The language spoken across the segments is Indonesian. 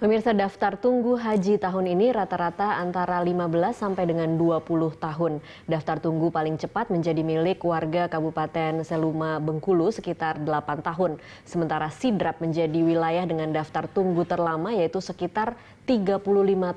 Pemirsa daftar tunggu haji tahun ini rata-rata antara 15 sampai dengan 20 tahun. Daftar tunggu paling cepat menjadi milik warga Kabupaten Seluma Bengkulu sekitar 8 tahun. Sementara Sidrap menjadi wilayah dengan daftar tunggu terlama yaitu sekitar 35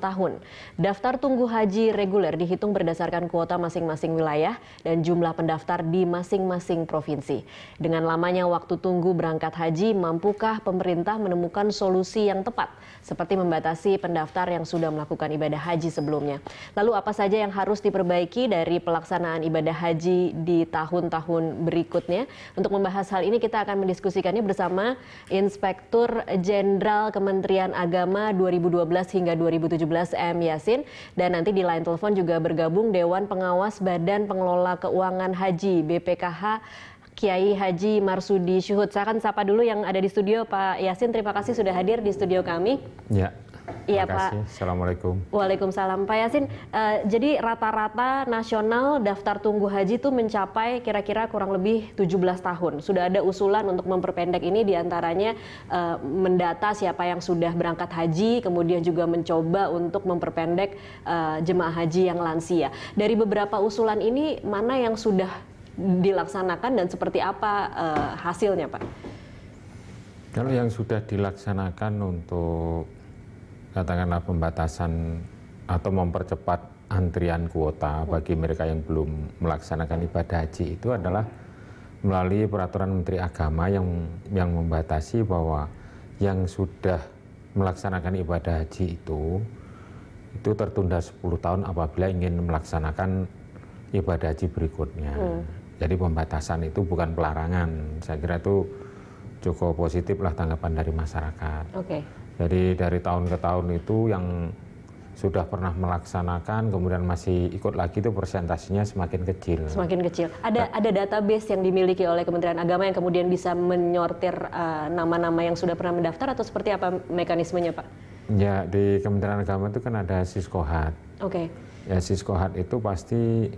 tahun. Daftar tunggu haji reguler dihitung berdasarkan kuota masing-masing wilayah dan jumlah pendaftar di masing-masing provinsi. Dengan lamanya waktu tunggu berangkat haji, mampukah pemerintah menemukan solusi yang tepat seperti membatasi pendaftar yang sudah melakukan ibadah haji sebelumnya? Lalu apa saja yang harus diperbaiki dari pelaksanaan ibadah haji di tahun-tahun berikutnya? Untuk membahas hal ini kita akan mendiskusikannya bersama Inspektur Jenderal Kementerian Agama 2012 hingga 2017 M Yasin dan nanti di lain telepon juga bergabung Dewan Pengawas Badan Pengelola Keuangan Haji BPKH Kiai Haji Marsudi Syuhud. Saya akan sapa dulu yang ada di studio Pak Yasin. Terima kasih sudah hadir di studio kami. Ya, Iya Pak. Assalamualaikum. Waalaikumsalam Pak Yasin. Uh, jadi rata-rata nasional daftar tunggu haji itu mencapai kira-kira kurang lebih 17 tahun. Sudah ada usulan untuk memperpendek ini diantaranya uh, mendata siapa yang sudah berangkat haji, kemudian juga mencoba untuk memperpendek uh, jemaah haji yang lansia. Dari beberapa usulan ini mana yang sudah dilaksanakan dan seperti apa uh, hasilnya Pak? Kalau yang sudah dilaksanakan untuk katakanlah pembatasan atau mempercepat antrian kuota bagi mereka yang belum melaksanakan ibadah haji itu adalah melalui peraturan Menteri Agama yang yang membatasi bahwa yang sudah melaksanakan ibadah haji itu itu tertunda 10 tahun apabila ingin melaksanakan ibadah haji berikutnya. Hmm. Jadi pembatasan itu bukan pelarangan. Saya kira itu cukup positif lah tanggapan dari masyarakat. Oke. Okay. Jadi dari tahun ke tahun itu yang sudah pernah melaksanakan kemudian masih ikut lagi itu persentasenya semakin kecil. Semakin kecil. Ada nah, ada database yang dimiliki oleh Kementerian Agama yang kemudian bisa menyortir eh, nama-nama uh, yang sudah pernah mendaftar atau seperti apa mekanismenya, Pak? Ya, di Kementerian Agama itu kan ada Siskohat. Oke. Okay. Ya, Siskohat itu pasti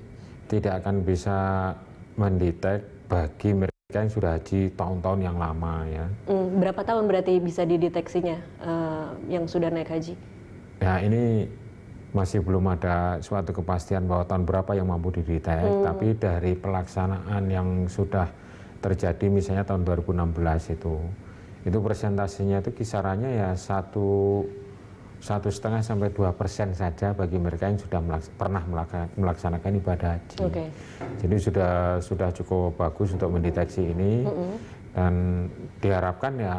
tidak akan bisa mendetek bagi mereka mereka yang sudah haji tahun-tahun yang lama ya. Hmm, berapa tahun berarti bisa dideteksinya uh, yang sudah naik haji? Ya ini masih belum ada suatu kepastian bahwa tahun berapa yang mampu dideteksi. Hmm. Tapi dari pelaksanaan yang sudah terjadi misalnya tahun 2016 itu, itu persentasenya itu kisarannya ya satu satu setengah sampai dua persen saja bagi mereka yang sudah melaks pernah melaksanakan ibadah haji. Okay. Jadi sudah sudah cukup bagus untuk mendeteksi ini mm -hmm. dan diharapkan ya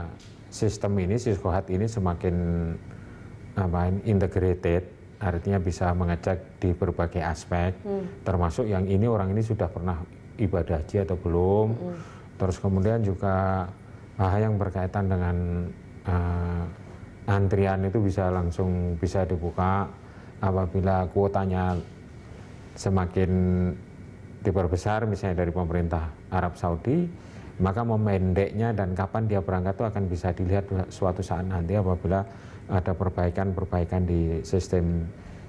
sistem ini siskohat ini semakin apa integrated artinya bisa mengecek di berbagai aspek mm. termasuk yang ini orang ini sudah pernah ibadah haji atau belum. Mm Terus kemudian juga hal yang berkaitan dengan uh, antrian itu bisa langsung bisa dibuka apabila kuotanya semakin diperbesar misalnya dari pemerintah Arab Saudi maka memendeknya dan kapan dia berangkat itu akan bisa dilihat suatu saat nanti apabila ada perbaikan-perbaikan di sistem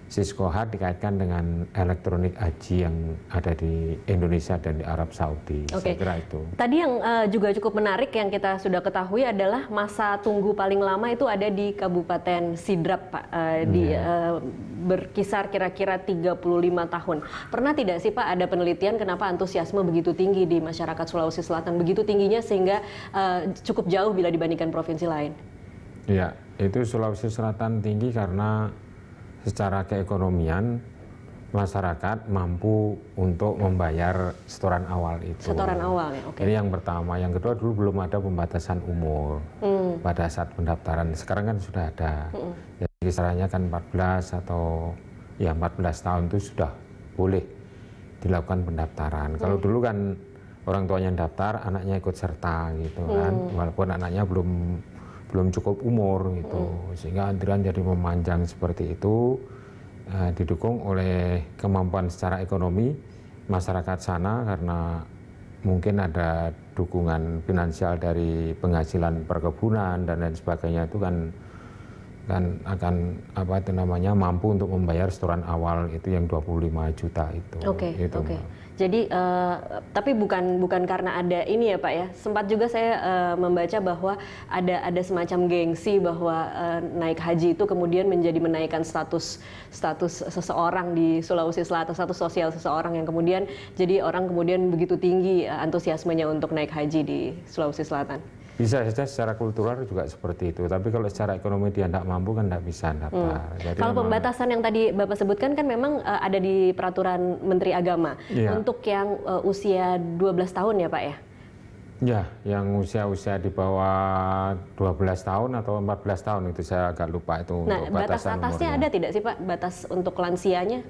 Siskohar dikaitkan dengan elektronik haji yang ada di Indonesia dan di Arab Saudi. Okay. Saya kira itu. Tadi yang uh, juga cukup menarik yang kita sudah ketahui adalah masa tunggu paling lama itu ada di Kabupaten Sidrap Pak uh, di yeah. Iya. uh, berkisar kira-kira 35 tahun. Pernah tidak sih Pak ada penelitian kenapa antusiasme begitu tinggi di masyarakat Sulawesi Selatan begitu tingginya sehingga uh, cukup jauh bila dibandingkan provinsi lain? Iya, yeah, itu Sulawesi Selatan tinggi karena secara keekonomian masyarakat mampu untuk membayar setoran awal itu. Setoran awal ya, oke. Okay. Ini yang pertama, yang kedua dulu belum ada pembatasan umur hmm. pada saat pendaftaran. Sekarang kan sudah ada. Hmm. Jadi kisarannya kan 14 atau ya 14 tahun itu sudah boleh dilakukan pendaftaran. Kalau hmm. dulu kan orang tuanya daftar, anaknya ikut serta gitu kan. kan, walaupun anaknya belum belum cukup umur gitu hmm. sehingga antrian jadi memanjang seperti itu eh, didukung oleh kemampuan secara ekonomi masyarakat sana karena mungkin ada dukungan finansial dari penghasilan perkebunan dan lain sebagainya itu kan kan akan apa itu namanya mampu untuk membayar setoran awal itu yang 25 juta itu. Oke. Okay, itu. Okay. Jadi uh, tapi bukan bukan karena ada ini ya Pak ya. Sempat juga saya uh, membaca bahwa ada ada semacam gengsi bahwa uh, naik haji itu kemudian menjadi menaikkan status status seseorang di Sulawesi Selatan, status sosial seseorang yang kemudian jadi orang kemudian begitu tinggi uh, antusiasmenya untuk naik haji di Sulawesi Selatan. Bisa saja secara kultural juga seperti itu, tapi kalau secara ekonomi dia tidak mampu kan tidak bisa Hmm. Jadi kalau memang, pembatasan yang tadi Bapak sebutkan kan memang uh, ada di peraturan Menteri Agama iya. untuk yang uh, usia 12 tahun ya Pak ya? Ya, yang usia-usia di bawah 12 tahun atau 14 tahun itu saya agak lupa itu nah, untuk batas atasnya umurnya. ada tidak sih Pak batas untuk lansianya?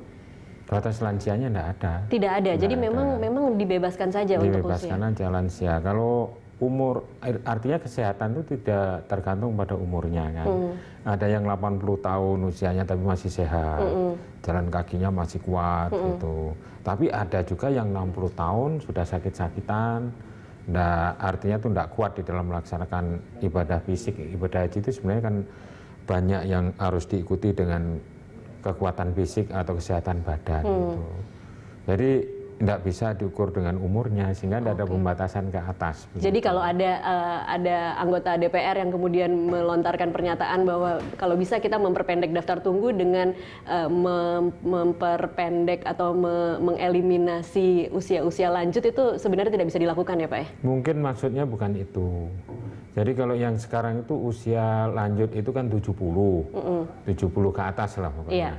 Batas lansianya tidak ada. Tidak ada. tidak Jadi ada. memang memang dibebaskan saja dibebaskan untuk usia. Dibebaskan aja lansia. Kalau umur eh, artinya kesehatan itu tidak tergantung pada umurnya kan. Mm. Ada yang 80 tahun usianya tapi masih sehat. Mm -mm. Jalan kakinya masih kuat mm -mm. gitu. Tapi ada juga yang 60 tahun sudah sakit-sakitan. Nah, artinya itu tidak kuat di dalam melaksanakan ibadah fisik. Ibadah haji itu sebenarnya kan banyak yang harus diikuti dengan kekuatan fisik atau kesehatan badan mm. gitu. Jadi tidak bisa diukur dengan umurnya sehingga tidak okay. ada pembatasan ke atas. Begitu. Jadi kalau ada uh, ada anggota DPR yang kemudian melontarkan pernyataan bahwa kalau bisa kita memperpendek daftar tunggu dengan uh, mem memperpendek atau me mengeliminasi usia-usia lanjut itu sebenarnya tidak bisa dilakukan ya Pak ya? Mungkin maksudnya bukan itu. Jadi kalau yang sekarang itu usia lanjut itu kan 70. Mm -mm. 70 ke atas lah pokoknya. Yeah.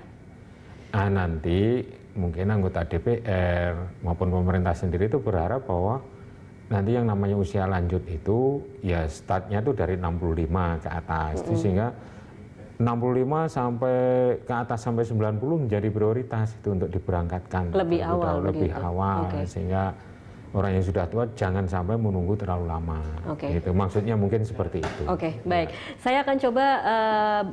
Nah, nanti mungkin anggota DPR maupun pemerintah sendiri itu berharap bahwa nanti yang namanya usia lanjut itu ya startnya itu dari 65 ke atas mm -hmm. sehingga 65 sampai ke atas sampai 90 menjadi prioritas itu untuk diberangkatkan lebih awal lebih awal okay. sehingga orang yang sudah tua jangan sampai menunggu terlalu lama. Oke. Okay. Gitu. Maksudnya mungkin seperti itu. Oke, okay, baik. Ya. Saya akan coba uh,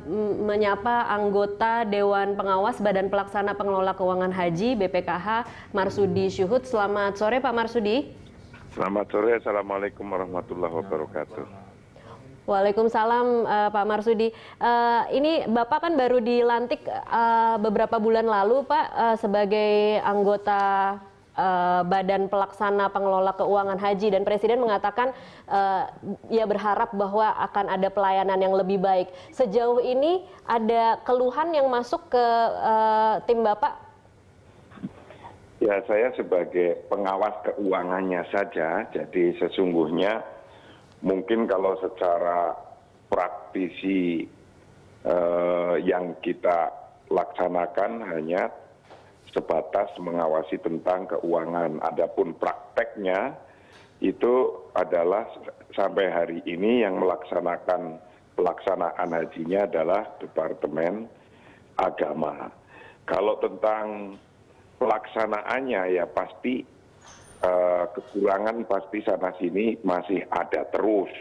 menyapa anggota Dewan Pengawas Badan Pelaksana Pengelola Keuangan Haji BPKH Marsudi Syuhud. Selamat sore Pak Marsudi. Selamat sore. Assalamualaikum warahmatullahi wabarakatuh. Waalaikumsalam uh, Pak Marsudi. Uh, ini Bapak kan baru dilantik uh, beberapa bulan lalu Pak uh, sebagai anggota Eh, Badan Pelaksana Pengelola Keuangan Haji dan Presiden mengatakan uh, ia berharap bahwa akan ada pelayanan yang lebih baik. Sejauh ini ada keluhan yang masuk ke uh, tim Bapak? Ya, saya sebagai pengawas keuangannya saja, jadi sesungguhnya mungkin kalau secara praktisi uh, yang kita laksanakan hanya sebatas mengawasi tentang keuangan. Adapun prakteknya itu adalah sampai hari ini yang melaksanakan pelaksanaan hajinya adalah Departemen Agama. Kalau tentang pelaksanaannya ya pasti eh, kekurangan pasti sana sini masih ada terus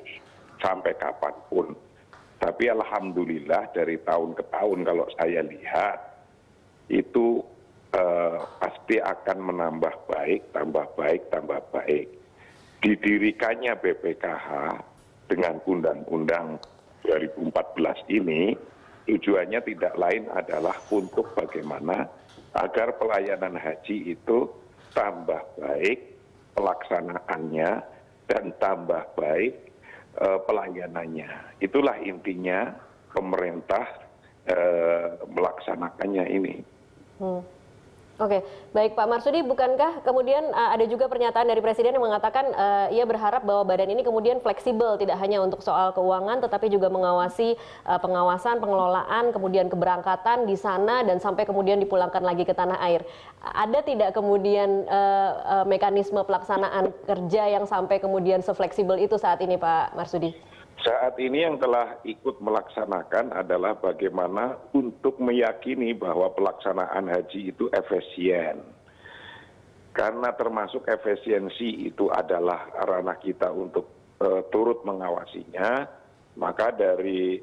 sampai kapanpun. Tapi alhamdulillah dari tahun ke tahun kalau saya lihat itu Eh, pasti akan menambah baik tambah baik tambah baik didirikannya bpkh dengan undang-undang 2014 ini tujuannya tidak lain adalah untuk bagaimana agar pelayanan haji itu tambah baik pelaksanaannya dan tambah baik e, pelayanannya. Itulah intinya pemerintah e, melaksanakannya ini. Hmm. Oke, baik Pak Marsudi, bukankah kemudian uh, ada juga pernyataan dari Presiden yang mengatakan uh, ia berharap bahwa badan ini kemudian fleksibel, tidak hanya untuk soal keuangan, tetapi juga mengawasi uh, pengawasan, pengelolaan, kemudian keberangkatan di sana dan sampai kemudian dipulangkan lagi ke tanah air. Ada tidak kemudian uh, uh, mekanisme pelaksanaan kerja yang sampai kemudian sefleksibel itu saat ini, Pak Marsudi? saat ini yang telah ikut melaksanakan adalah bagaimana untuk meyakini bahwa pelaksanaan haji itu efisien. Karena termasuk efisiensi itu adalah ranah kita untuk uh, turut mengawasinya, maka dari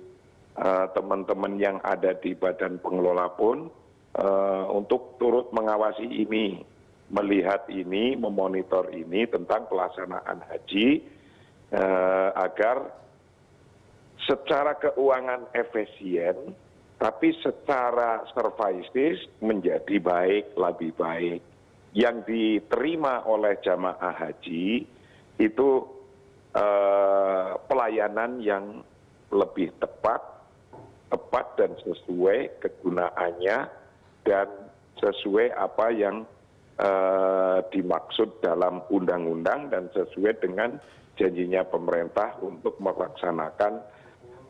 eh, teman-teman yang ada di badan pengelola pun uh, untuk turut mengawasi ini, melihat ini, memonitor ini tentang pelaksanaan haji uh, agar secara keuangan efisien tapi secara services menjadi baik lebih baik yang diterima oleh jamaah haji itu eh, pelayanan yang lebih tepat tepat dan sesuai kegunaannya dan sesuai apa yang eh, dimaksud dalam undang-undang dan sesuai dengan janjinya pemerintah untuk melaksanakan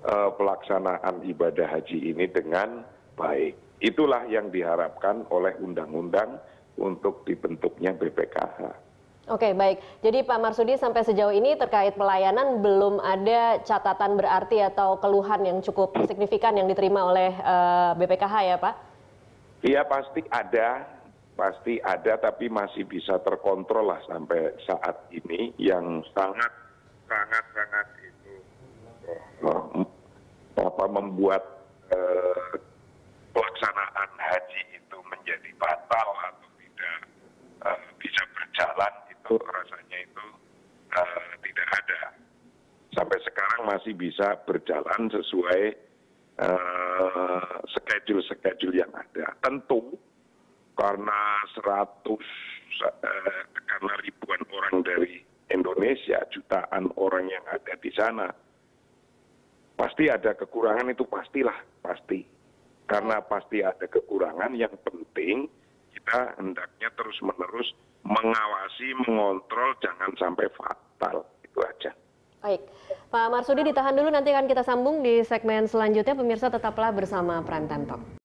Eh, pelaksanaan ibadah haji ini dengan baik. Itulah yang diharapkan oleh undang-undang untuk dibentuknya BPKH. Oke, baik. Jadi Pak Marsudi sampai sejauh ini terkait pelayanan belum ada catatan berarti atau keluhan yang cukup signifikan yang diterima oleh uh, eh, BPKH ya, Pak? Iya, pasti ada. Pasti ada tapi masih bisa terkontrol lah sampai saat ini yang sangat sangat sangat itu eh, apa membuat eh, pelaksanaan haji itu menjadi batal atau tidak eh, bisa berjalan itu rasanya itu eh, tidak ada. Sampai sekarang masih bisa berjalan sesuai schedule-schedule yang ada. Tentu karena seratus karena ribuan orang dari Indonesia, jutaan orang yang ada di sana pasti ada kekurangan itu pastilah pasti karena pasti ada kekurangan yang penting kita hendaknya terus menerus mengawasi mengontrol jangan sampai fatal itu aja baik Pak Marsudi ditahan dulu nanti akan kita sambung di segmen selanjutnya pemirsa tetaplah bersama Prime Time Talk